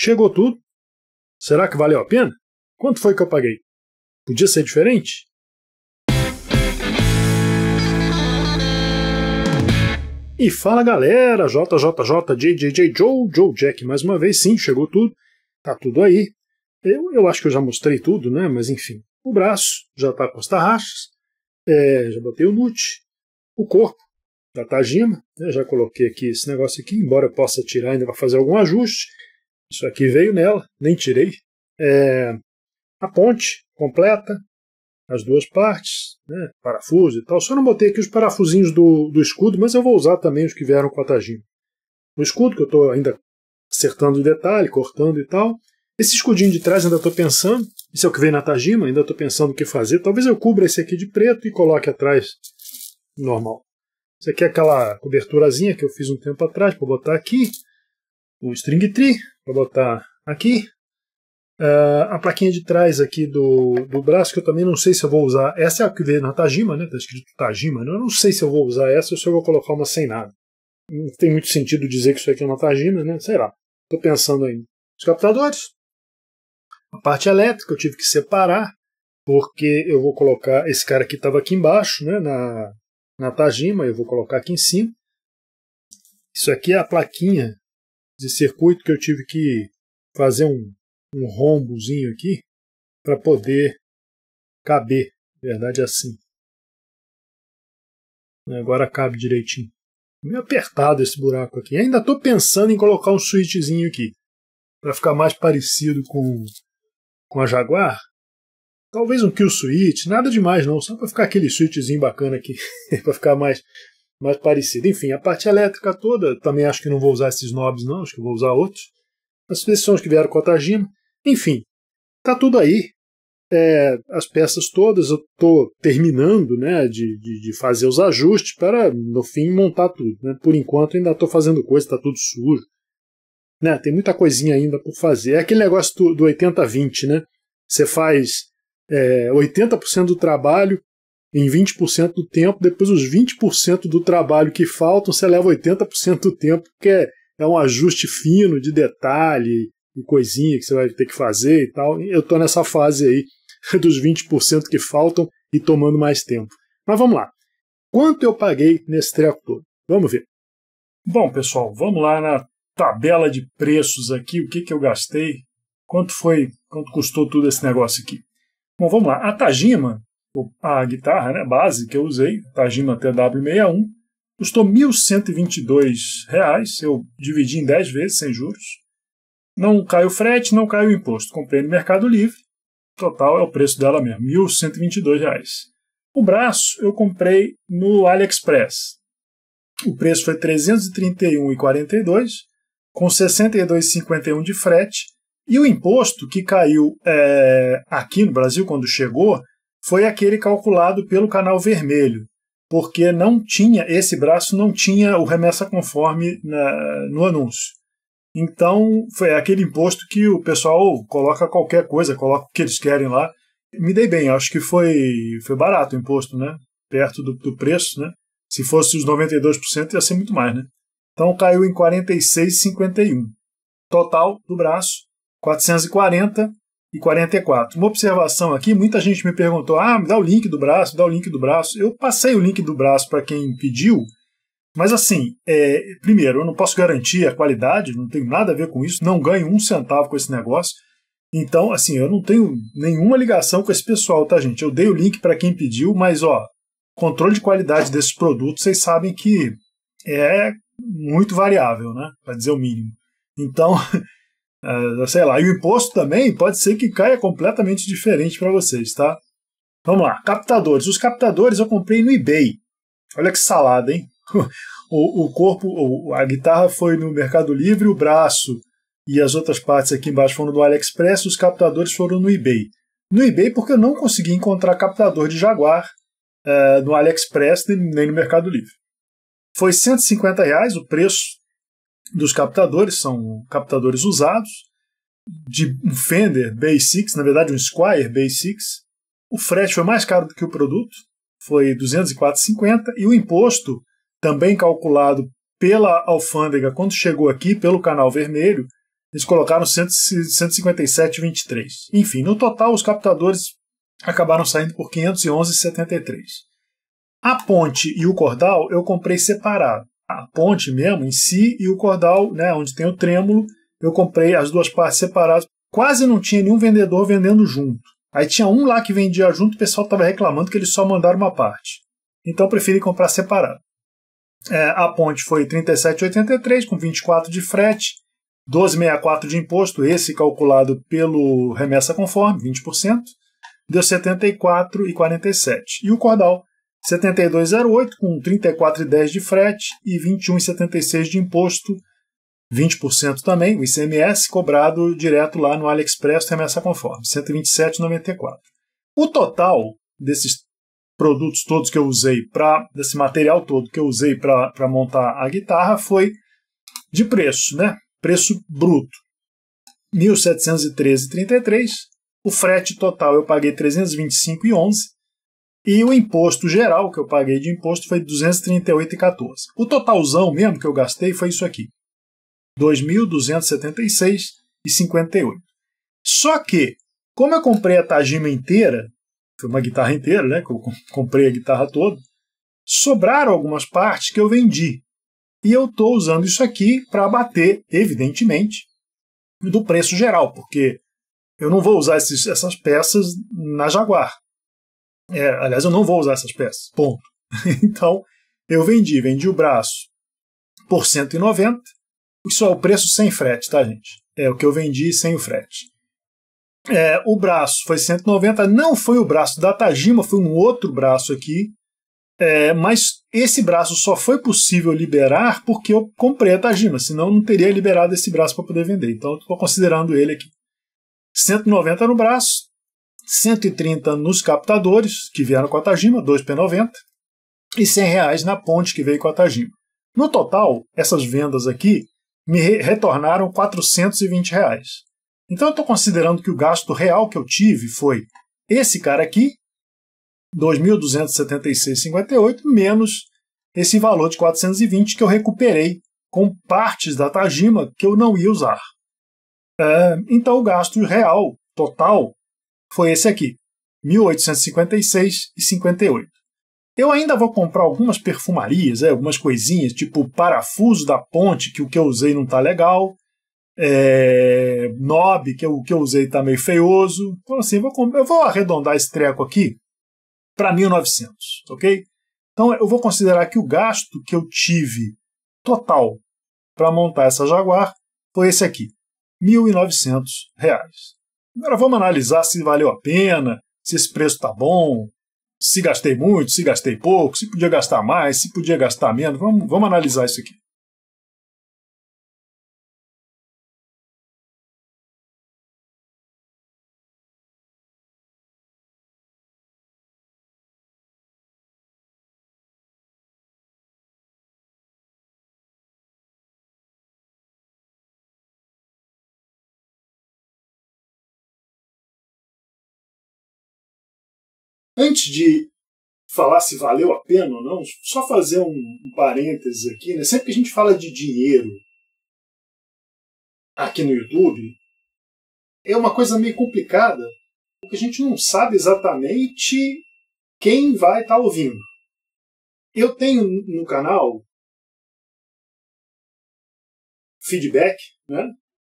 Chegou tudo. Será que valeu a pena? Quanto foi que eu paguei? Podia ser diferente? E fala galera, JJJ, JJJ Joe, Joe Jack mais uma vez, sim, chegou tudo, tá tudo aí. Eu, eu acho que eu já mostrei tudo, né? Mas enfim, o braço já tá com as tarraxas, é, já botei o nut, o corpo já tá gima, né? já coloquei aqui esse negócio aqui, embora eu possa tirar ainda para fazer algum ajuste. Isso aqui veio nela, nem tirei. É, a ponte completa, as duas partes, né, parafuso e tal. Só não botei aqui os parafusinhos do, do escudo, mas eu vou usar também os que vieram com a Tajima. O escudo, que eu estou ainda acertando o detalhe, cortando e tal. Esse escudinho de trás ainda estou pensando, esse é o que vem na Tajima, ainda estou pensando o que fazer. Talvez eu cubra esse aqui de preto e coloque atrás normal. Isso aqui é aquela coberturazinha que eu fiz um tempo atrás para botar aqui o string tree, vou botar aqui. Uh, a plaquinha de trás aqui do, do braço, que eu também não sei se eu vou usar. Essa é a que veio na Tajima, né? Tá escrito Tajima. Né? Eu não sei se eu vou usar essa ou se eu vou colocar uma sem nada. Não tem muito sentido dizer que isso aqui é uma Tajima, né? Sei lá. Tô pensando aí Os captadores. A parte elétrica eu tive que separar, porque eu vou colocar. Esse cara que estava aqui embaixo, né? Na, na Tajima, eu vou colocar aqui em cima. Isso aqui é a plaquinha de circuito que eu tive que fazer um, um rombozinho aqui para poder caber. Na verdade, assim. Agora cabe direitinho. Meio apertado esse buraco aqui. Ainda estou pensando em colocar um switchzinho aqui para ficar mais parecido com, com a Jaguar. Talvez um kill switch, nada demais não, só para ficar aquele switchzinho bacana aqui, para ficar mais mais parecida. Enfim, a parte elétrica toda, também acho que não vou usar esses nobres, não, acho que vou usar outros. As pressões que vieram com a Tragina. Enfim, tá tudo aí. É, as peças todas eu estou terminando né, de, de, de, fazer os ajustes para, no fim, montar tudo. Né? Por enquanto, ainda estou fazendo coisa, está tudo sujo. Né? Tem muita coisinha ainda por fazer. É aquele negócio do, do 80-20, né? Você faz é, 80% do trabalho em 20% do tempo, depois os 20% do trabalho que faltam, você leva 80% do tempo, porque é, é um ajuste fino de detalhe e coisinha que você vai ter que fazer e tal. Eu estou nessa fase aí dos 20% que faltam e tomando mais tempo. Mas vamos lá. Quanto eu paguei nesse treco todo? Vamos ver. Bom, pessoal, vamos lá na tabela de preços aqui, o que, que eu gastei, quanto foi, quanto custou tudo esse negócio aqui. Bom, vamos lá. A Tajima, Tipo, a guitarra, né, base que eu usei, Tajima TW61, custou R$ 1.122. Eu dividi em 10 vezes, sem juros. Não caiu frete, não caiu imposto. Comprei no Mercado Livre. Total é o preço dela mesmo, R$ 1.122. O braço eu comprei no AliExpress. O preço foi R$ 331,42, com R$ 62,51 de frete. E o imposto que caiu é, aqui no Brasil quando chegou foi aquele calculado pelo canal vermelho, porque não tinha esse braço não tinha o remessa conforme na, no anúncio. Então foi aquele imposto que o pessoal coloca qualquer coisa, coloca o que eles querem lá. Me dei bem, acho que foi foi barato o imposto, né? Perto do, do preço, né? Se fosse os 92% ia ser muito mais, né? Então caiu em 46,51. Total do braço 440 e 44. Uma observação aqui, muita gente me perguntou: "Ah, me dá o link do braço, dá o link do braço". Eu passei o link do braço para quem pediu, mas assim, é, primeiro, eu não posso garantir a qualidade, não tenho nada a ver com isso, não ganho um centavo com esse negócio. Então, assim, eu não tenho nenhuma ligação com esse pessoal, tá, gente? Eu dei o link para quem pediu, mas ó, controle de qualidade desses produtos, vocês sabem que é muito variável, né? Para dizer o mínimo. Então, Uh, sei lá. E o imposto também pode ser que caia completamente diferente para vocês, tá? Vamos lá, captadores. Os captadores eu comprei no eBay. Olha que salada, hein? o, o corpo, a guitarra foi no Mercado Livre, o braço e as outras partes aqui embaixo foram do AliExpress, os captadores foram no eBay. No eBay porque eu não consegui encontrar captador de Jaguar uh, no AliExpress nem no Mercado Livre. Foi 150 reais o preço dos captadores, são captadores usados, de um Fender BA6, na verdade um Squire BA6. O frete foi mais caro do que o produto, foi 204,50 e o imposto, também calculado pela alfândega quando chegou aqui, pelo canal vermelho, eles colocaram 157,23. Enfim, no total os captadores acabaram saindo por 511,73. A ponte e o cordal eu comprei separado a ponte mesmo em si e o cordal, né, onde tem o trêmulo. Eu comprei as duas partes separadas. Quase não tinha nenhum vendedor vendendo junto. Aí tinha um lá que vendia junto, o pessoal estava reclamando que eles só mandaram uma parte. Então eu preferi comprar separado. É, a ponte foi 37,83 com 24 de frete, 12,64 de imposto, esse calculado pelo remessa conforme, 20%, deu 74,47. E o cordal 72,08 com 34,10 de frete e 21,76 de imposto, 20% também, o ICMS cobrado direto lá no AliExpress remessa conforme, 127,94. O total desses produtos todos que eu usei para desse material todo que eu usei para montar a guitarra foi de preço, né? Preço bruto. 1713,33. O frete total eu paguei 325,11 e o imposto geral que eu paguei de imposto foi 238,14. O totalzão mesmo que eu gastei foi isso aqui. 2.276,58. Só que, como eu comprei a Tajima inteira, foi uma guitarra inteira, né? Que eu comprei a guitarra toda, sobraram algumas partes que eu vendi. E eu estou usando isso aqui para abater, evidentemente, do preço geral, porque eu não vou usar esses, essas peças na Jaguar. É, aliás, eu não vou usar essas peças. Ponto. então, eu vendi, vendi o braço por 190. Isso é o preço sem frete, tá, gente? É o que eu vendi sem o frete. É, o braço foi 190, não foi o braço da Tajima, foi um outro braço aqui. É, mas esse braço só foi possível liberar porque eu comprei a Tajima, senão não teria liberado esse braço para poder vender. Então estou considerando ele aqui. 190 no braço, 130 nos captadores, que vieram com a Tajima, 2P90, e 100 reais na ponte que veio com a Tajima. No total, essas vendas aqui me retornaram 420 reais. Então eu estou considerando que o gasto real que eu tive foi esse cara aqui, 2.276,58, menos esse valor de 420 que eu recuperei com partes da Tajima que eu não ia usar. É, então o gasto real total foi esse aqui, 1856 e 58. Eu ainda vou comprar algumas perfumarias, é, algumas coisinhas, tipo parafuso da ponte, que o que eu usei não tá legal, é, nob, que o que eu usei tá meio feioso. Então, assim, eu vou, eu vou arredondar esse treco aqui para 1900, ok? Então, eu vou considerar que o gasto que eu tive total para montar essa Jaguar foi esse aqui, R$ reais. Agora vamos analisar se valeu a pena, se esse preço está bom, se gastei muito, se gastei pouco, se podia gastar mais, se podia gastar menos. Vamos, vamos analisar isso aqui. Antes de falar se valeu a pena ou não, só fazer um, um parênteses aqui, né? Sempre que a gente fala de dinheiro aqui no YouTube, é uma coisa meio complicada, porque a gente não sabe exatamente quem vai estar tá ouvindo. Eu tenho no canal feedback, né,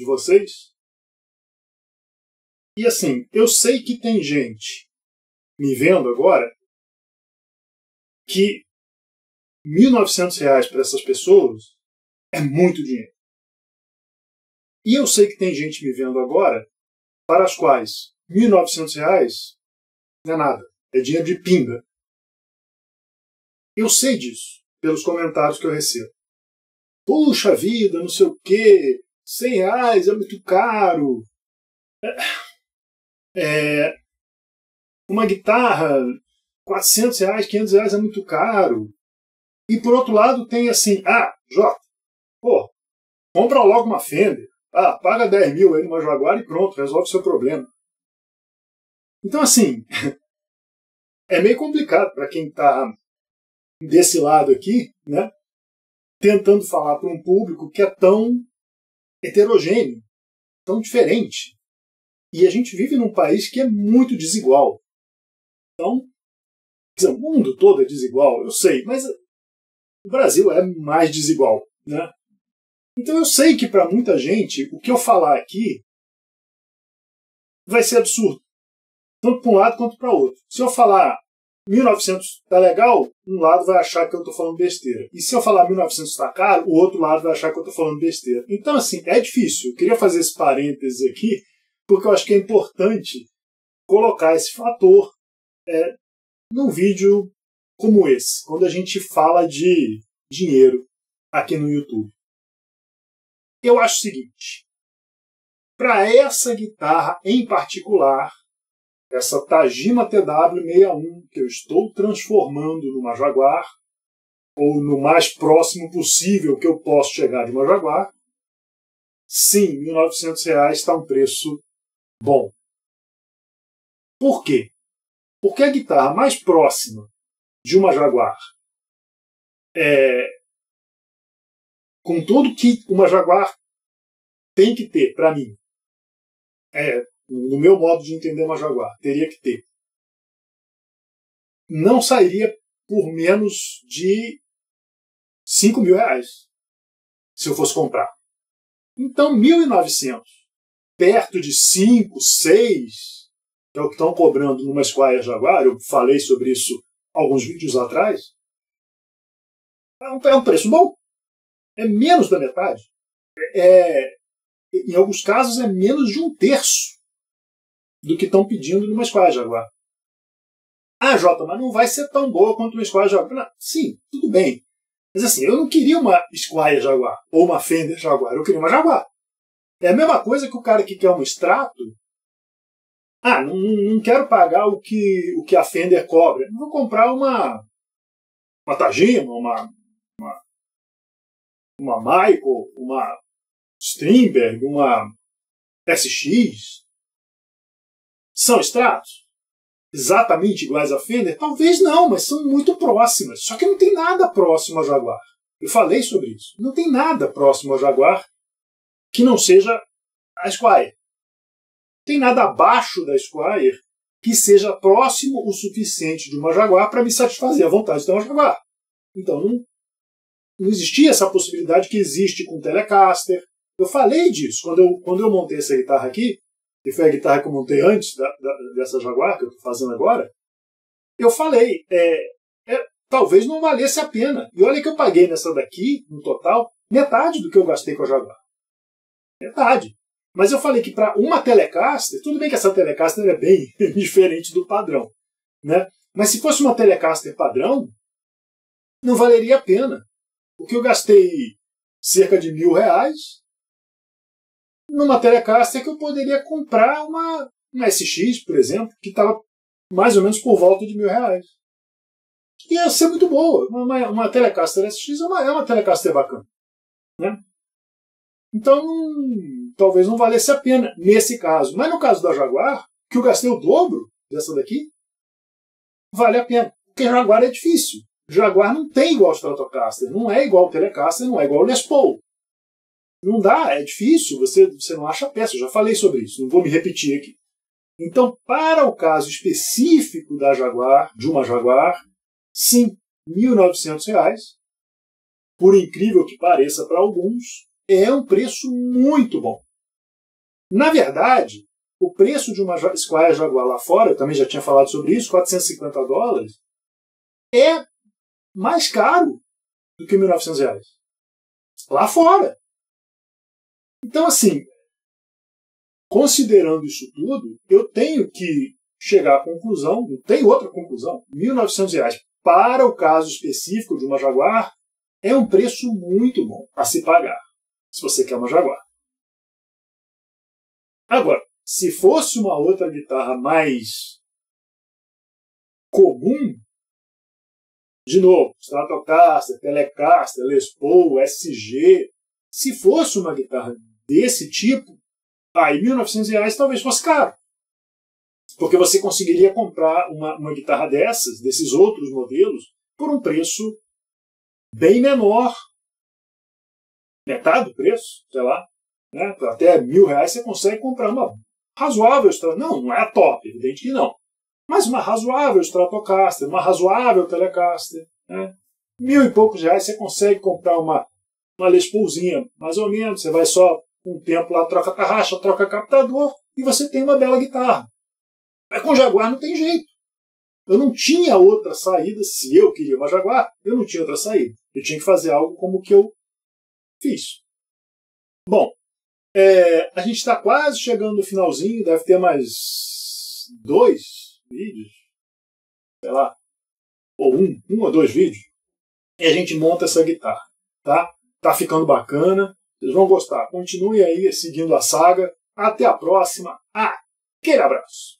de vocês. E assim, eu sei que tem gente me vendo agora, que R$ 1.900 para essas pessoas é muito dinheiro. E eu sei que tem gente me vendo agora para as quais R$ 1.900 não é nada, é dinheiro de pinga. Eu sei disso pelos comentários que eu recebo. Puxa vida, não sei o quê, R$ reais é muito caro. É, é uma guitarra, 400 reais, 500 reais é muito caro. E por outro lado tem assim, ah, Jota, pô, compra logo uma Fender. Ah, paga 10 mil aí numa Jaguar e pronto, resolve o seu problema. Então assim, é meio complicado para quem está desse lado aqui, né? Tentando falar para um público que é tão heterogêneo, tão diferente. E a gente vive num país que é muito desigual. Então, o mundo todo é desigual, eu sei, mas o Brasil é mais desigual, né? Então eu sei que para muita gente o que eu falar aqui vai ser absurdo, tanto para um lado quanto para outro. Se eu falar 1900 tá legal, um lado vai achar que eu tô falando besteira. E se eu falar 1900 tá caro, o outro lado vai achar que eu tô falando besteira. Então assim, é difícil. Eu queria fazer esse parênteses aqui porque eu acho que é importante colocar esse fator é num vídeo como esse, quando a gente fala de dinheiro aqui no YouTube. Eu acho o seguinte: para essa guitarra em particular, essa Tajima TW61 que eu estou transformando numa Jaguar, ou no mais próximo possível que eu posso chegar de uma Jaguar, sim, R$ 1.900 está um preço bom. Por quê? Porque a guitarra mais próxima de uma Jaguar é, com tudo que uma Jaguar tem que ter, para mim, é, no meu modo de entender uma Jaguar, teria que ter, não sairia por menos de 5 mil reais se eu fosse comprar. Então, 1.900, perto de 5, 6, é o que estão cobrando numa Esquire Jaguar, eu falei sobre isso alguns vídeos atrás, é, é um, preço bom. É menos da metade. É, em alguns casos, é menos de um terço do que estão pedindo numa Esquire Jaguar. Ah, Jota, mas não vai ser tão boa quanto uma Esquire Jaguar. Não, sim, tudo bem. Mas assim, eu não queria uma Esquire Jaguar ou uma Fender Jaguar, eu queria uma Jaguar. É a mesma coisa que o cara que quer um extrato ah, não, não quero pagar o que, o que a Fender cobra. Vou comprar uma. Uma Tajima, uma. Uma, uma Michael, uma Strindberg, uma SX. São extratos? Exatamente iguais à Fender? Talvez não, mas são muito próximas. Só que não tem nada próximo a Jaguar. Eu falei sobre isso. Não tem nada próximo a Jaguar que não seja a Squire tem nada abaixo da Squire que seja próximo o suficiente de uma Jaguar para me satisfazer a vontade de ter uma Jaguar. Então não, não existia essa possibilidade que existe com o Telecaster. Eu falei disso quando eu, quando eu montei essa guitarra aqui, que foi a guitarra que eu montei antes da, da, dessa Jaguar que eu estou fazendo agora. Eu falei, é, é, talvez não valesse a pena. E olha que eu paguei nessa daqui, no total, metade do que eu gastei com a Jaguar. Metade. Mas eu falei que para uma Telecaster, tudo bem que essa Telecaster é bem diferente do padrão, né? Mas se fosse uma Telecaster padrão, não valeria a pena. Porque eu gastei cerca de mil reais numa Telecaster que eu poderia comprar uma, uma SX, por exemplo, que estava mais ou menos por volta de mil reais. E ia ser muito boa. Uma, uma Telecaster SX é uma, é uma Telecaster bacana. Né? Então, talvez não valesse a pena nesse caso. Mas no caso da Jaguar, que eu gastei o dobro dessa daqui, vale a pena. Porque Jaguar é difícil. Jaguar não tem igual ao Stratocaster, não é igual o Telecaster, não é igual o Les Paul. Não dá, é difícil, você, você não acha peça. Eu já falei sobre isso, não vou me repetir aqui. Então, para o caso específico da Jaguar, de uma Jaguar, sim, R$ 1.900, por incrível que pareça para alguns, é um preço muito bom. Na verdade, o preço de uma Squire Jaguar lá fora, eu também já tinha falado sobre isso, 450 dólares, é mais caro do que 1.900 reais. Lá fora. Então, assim, considerando isso tudo, eu tenho que chegar à conclusão, não tem outra conclusão, 1.900 reais para o caso específico de uma Jaguar é um preço muito bom a se pagar, se você quer uma Jaguar. Agora, se fosse uma outra guitarra mais comum, de novo, Stratocaster, Telecaster, Les Paul, SG, se fosse uma guitarra desse tipo, aí R$ 1.900 reais talvez fosse caro. Porque você conseguiria comprar uma, uma guitarra dessas, desses outros modelos, por um preço bem menor. Metade do preço, sei lá né, até mil reais você consegue comprar uma razoável Stratocaster. Não, não é a top, evidente que não. Mas uma razoável Stratocaster, uma razoável Telecaster. Né? Mil e poucos reais você consegue comprar uma, uma Les Paulzinha, mais ou menos. Você vai só um tempo lá, troca tarraxa, troca captador e você tem uma bela guitarra. Mas com Jaguar não tem jeito. Eu não tinha outra saída, se eu queria uma Jaguar, eu não tinha outra saída. Eu tinha que fazer algo como o que eu fiz. Bom, é, a gente está quase chegando no finalzinho, deve ter mais dois vídeos, sei lá, ou um, um ou dois vídeos, e a gente monta essa guitarra, tá? Tá ficando bacana, vocês vão gostar. Continue aí seguindo a saga. Até a próxima. Aquele abraço!